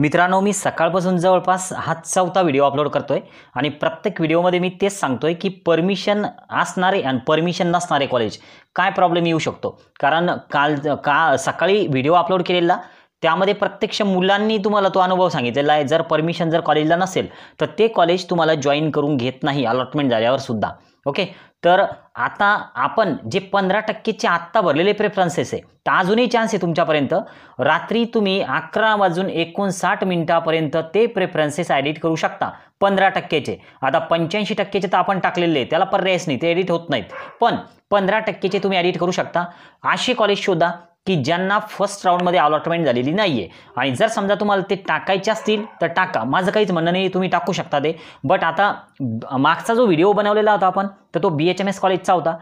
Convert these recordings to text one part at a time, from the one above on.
मित्रांनो मी सकाळपासून जवळपास हा चौथा व्हिडिओ अपलोड करतो आहे आणि प्रत्येक व्हिडिओमध्ये मी तेच सांगतो आहे की परमिशन असणारे आणि परमिशन नसणारे कॉलेज काय प्रॉब्लेम येऊ शकतो कारण काल का सकाळी व्हिडिओ अपलोड केलेला त्यामध्ये प्रत्यक्ष मुलांनी तुम्हाला तो अनुभव सांगितलेला आहे जर परमिशन जर कॉलेजला नसेल तर ते कॉलेज तुम्हाला जॉईन करून घेत नाही अलॉटमेंट झाल्यावर सुद्धा ओके तर आता आपण जे पंधरा टक्केचे आत्ता भरलेले प्रेफरन्सेस आहे तर अजूनही चान्स आहे तुमच्यापर्यंत रात्री तुम्ही अकरा वाजून एकोणसाठ मिनिटापर्यंत ते प्रेफरन्सेस ॲडिट करू शकता पंधरा टक्केचे आता पंच्याऐंशी टक्केचे तर आपण टाकलेले आहे त्याला पर्यायच नाही ते एडिट होत नाहीत पण पंधरा टक्केचे तुम्ही ॲडिट करू शकता अशी कॉलेज शोधा की ज्यांना फर्स्ट राऊंडमध्ये अलॉटमेंट झालेली नाही आहे आणि जर समजा तुम्हाला ते टाकायचे असतील तर टाका माझं काहीच म्हणणं नाही तुम्ही टाकू शकता ते बट आता मागचा जो व्हिडिओ बनवलेला होता आपण तर तो बी एच एम एस कॉलेजचा होता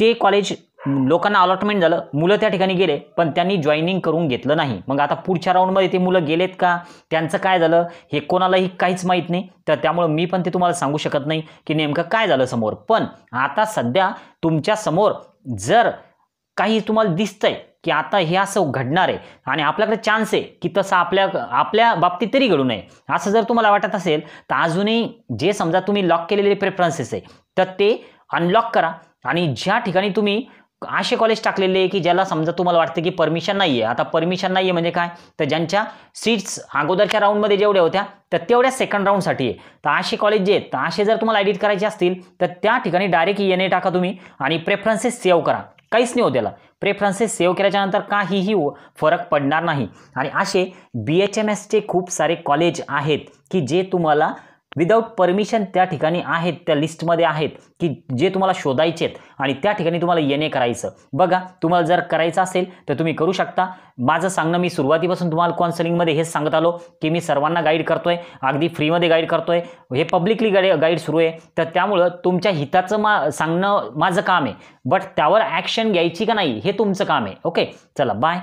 ते कॉलेज लोकांना अलॉटमेंट झालं मुलं त्या ठिकाणी गेले पण त्यांनी जॉईनिंग करून घेतलं नाही मग आता पुढच्या राऊंडमध्ये ते मुलं गेलेत का त्यांचं काय झालं हे कोणालाही काहीच माहीत नाही तर त्यामुळं मी पण ते तुम्हाला सांगू शकत नाही की नेमकं काय झालं समोर पण आता सध्या तुमच्यासमोर जर काही तुम्हाला दिसतंय की आता हे असं घडणार आहे आणि आपल्याकडे चान्स आहे की तसं आपल्या आपल्या बाबतीत तरी घडू नये असं जर तुम्हाला वाटत असेल तर अजूनही जे समजा तुम्ही लॉक केलेले प्रेफरन्सेस आहे तर ते अनलॉक करा आणि ज्या ठिकाणी तुम्ही असे कॉलेज टाकलेले आहे की ज्याला समजा तुम्हाला वाटतं की परमिशन नाही आहे आता परमिशन नाही आहे म्हणजे काय तर ज्यांच्या सीट्स अगोदरच्या राऊंडमध्ये जेवढ्या होत्या तर तेवढ्या सेकंड राऊंडसाठी आहे तर असे कॉलेज जे आहेत तर असे जर तुम्हाला एडिट करायचे असतील तर त्या ठिकाणी डायरेक्ट येणे टाका तुम्ही आणि प्रेफरन्सेस सेव्ह करा काहीच नाही हो त्याला प्रेफरन्सेस सेव्ह केल्याच्यानंतर काहीही फरक पडणार नाही आणि असे बी एच एम एसचे खूप सारे कॉलेज आहेत की जे तुम्हाला विदाऊट परमिशन त्या ठिकाणी आहेत त्या लिस्टमध्ये आहेत की जे तुम्हाला शोधायचे आहेत आणि त्या ठिकाणी तुम्हाला येणे करायचं बघा तुम्हाला जर करायचं असेल तर तुम्ही करू शकता माझं सांगणं मी सुरुवातीपासून तुम्हाला कॉन्सलिंगमध्ये हेच सांगत आलो की मी सर्वांना गाईड करतोय अगदी फ्रीमध्ये गाईड करतोय हे पब्लिकली गाईड गाईड सुरू आहे तर त्यामुळं तुमच्या हिताचं मा सांगणं माझं काम आहे बट त्यावर ॲक्शन घ्यायची का नाही हे तुमचं काम आहे ओके चला बाय